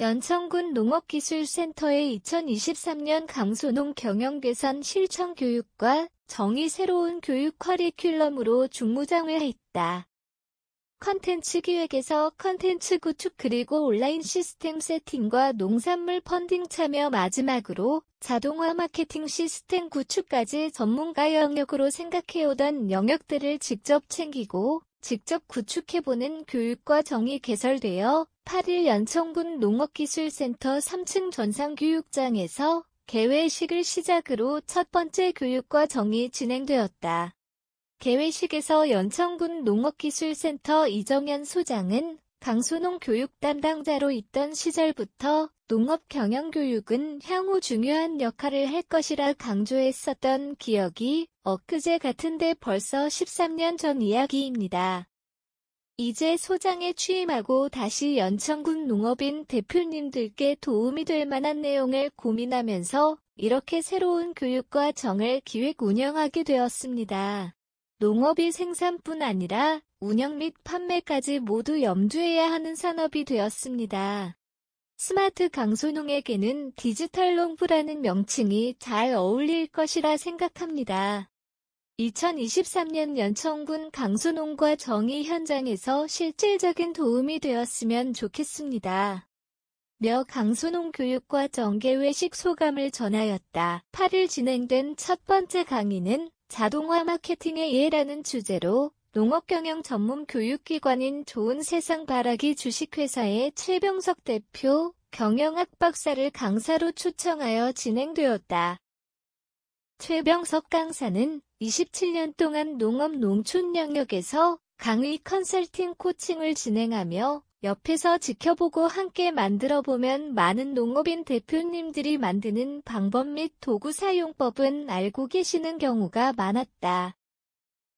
연천군 농업기술센터의 2023년 강소농 경영개선 실천 교육과 정의 새로운 교육 커리큘럼으로 중무장회했다. 컨텐츠 기획에서 컨텐츠 구축 그리고 온라인 시스템 세팅과 농산물 펀딩 참여 마지막으로 자동화 마케팅 시스템 구축까지 전문가 영역으로 생각해오던 영역들을 직접 챙기고 직접 구축해보는 교육과 정이 개설되어 8일 연천군 농업기술센터 3층 전상교육장에서 개회식을 시작으로 첫 번째 교육과 정이 진행되었다. 개회식에서 연천군 농업기술센터 이정현 소장은 강소농 교육 담당자로 있던 시절부터 농업 경영 교육은 향후 중요한 역할을 할 것이라 강조했었던 기억이 엊그제 같은데 벌써 13년 전 이야기입니다. 이제 소장에 취임하고 다시 연천군 농업인 대표님들께 도움이 될 만한 내용을 고민하면서 이렇게 새로운 교육과 정을 기획 운영하게 되었습니다. 농업이 생산뿐 아니라 운영 및 판매까지 모두 염두해야 하는 산업이 되었습니다. 스마트 강소농에게는 디지털 농부라는 명칭이 잘 어울릴 것이라 생각합니다. 2023년 연천군 강수농과 정의 현장에서 실질적인 도움이 되었으면 좋겠습니다. 며 강수농 교육과 정계회식 소감을 전하였다. 8일 진행된 첫 번째 강의는 자동화 마케팅의 예라는 주제로 농업경영 전문 교육기관인 좋은 세상 바라기 주식회사의 최병석 대표 경영학 박사를 강사로 초청하여 진행되었다. 최병석 강사는 27년 동안 농업 농촌 영역에서 강의 컨설팅 코칭을 진행하며 옆에서 지켜보고 함께 만들어보면 많은 농업인 대표님들이 만드는 방법 및 도구 사용법은 알고 계시는 경우가 많았다.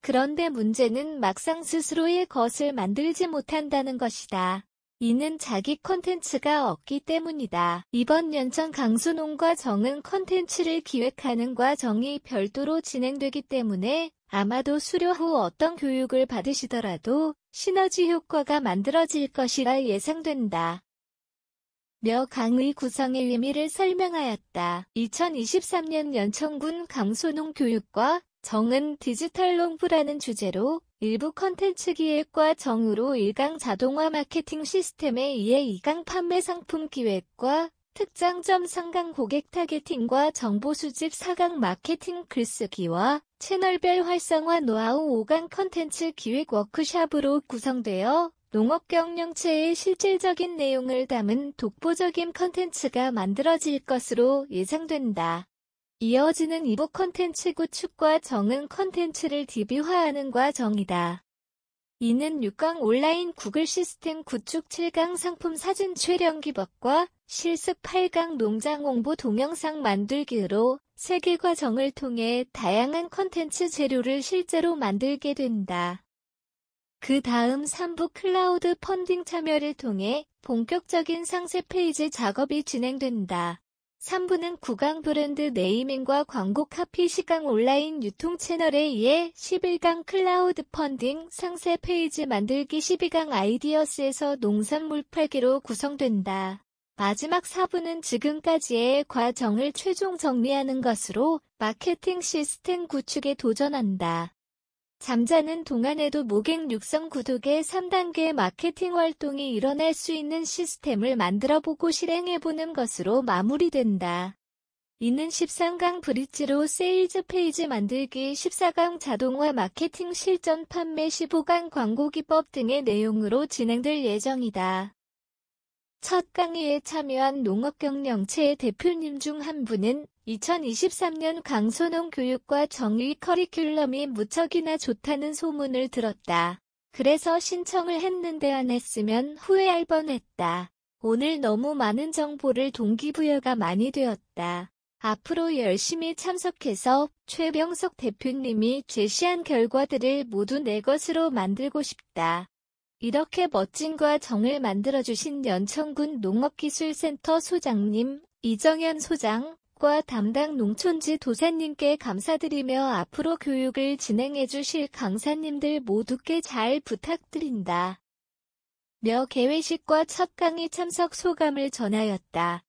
그런데 문제는 막상 스스로의 것을 만들지 못한다는 것이다. 이는 자기 컨텐츠가 없기 때문이다. 이번 연천 강수농과 정은 컨텐츠를 기획하는 과정이 별도로 진행되기 때문에 아마도 수료 후 어떤 교육을 받으시더라도 시너지 효과가 만들어질 것이라 예상된다. 며 강의 구성의 의미를 설명하였다. 2023년 연천군 강소농 교육과 정은 디지털 농부라는 주제로 일부 컨텐츠 기획과 정으로 1강 자동화 마케팅 시스템에 의해 2강 판매 상품 기획과 특장점 상강 고객 타겟팅과 정보 수집 4강 마케팅 글쓰기와 채널별 활성화 노하우 5강 컨텐츠 기획 워크샵으로 구성되어 농업 경영체의 실질적인 내용을 담은 독보적인 컨텐츠가 만들어질 것으로 예상된다. 이어지는 이북 컨텐츠 구축과 정은 컨텐츠를 DB화하는 과정이다. 이는 6강 온라인 구글 시스템 구축 7강 상품 사진 촬영 기법과 실습 8강 농장 홍보 동영상 만들기로 세계 과정을 통해 다양한 컨텐츠 재료를 실제로 만들게 된다. 그 다음 3부 클라우드 펀딩 참여를 통해 본격적인 상세 페이지 작업이 진행된다. 3부는 구강 브랜드 네이밍과 광고 카피 시강 온라인 유통 채널에 의해 11강 클라우드 펀딩 상세 페이지 만들기 12강 아이디어스에서 농산물 팔기로 구성된다. 마지막 4부는 지금까지의 과정을 최종 정리하는 것으로 마케팅 시스템 구축에 도전한다. 잠자는 동안에도 모객 육성 구독의 3단계 마케팅 활동이 일어날 수 있는 시스템을 만들어보고 실행해보는 것으로 마무리된다. 이는 13강 브릿지로 세일즈 페이지 만들기, 14강 자동화 마케팅 실전 판매, 15강 광고 기법 등의 내용으로 진행될 예정이다. 첫 강의에 참여한 농업경영체 대표님 중 한 분은 2023년 강소농 교육과 정의 커리큘럼이 무척이나 좋다는 소문을 들었다. 그래서 신청을 했는데 안 했으면 후회할 뻔했다. 오늘 너무 많은 정보를 동기부여가 많이 되었다. 앞으로 열심히 참석해서 최병석 대표님이 제시한 결과들을 모두 내 것으로 만들고 싶다. 이렇게 멋진과 정을 만들어주신 연천군 농업기술센터 소장님, 이정현 소장, 교육과 담당 농촌지 도사님께 감사드리며 앞으로 교육을 진행해 주실 강사님들 모두께 잘 부탁드린다. 며 개회식과 첫 강의 참석 소감을 전하였다.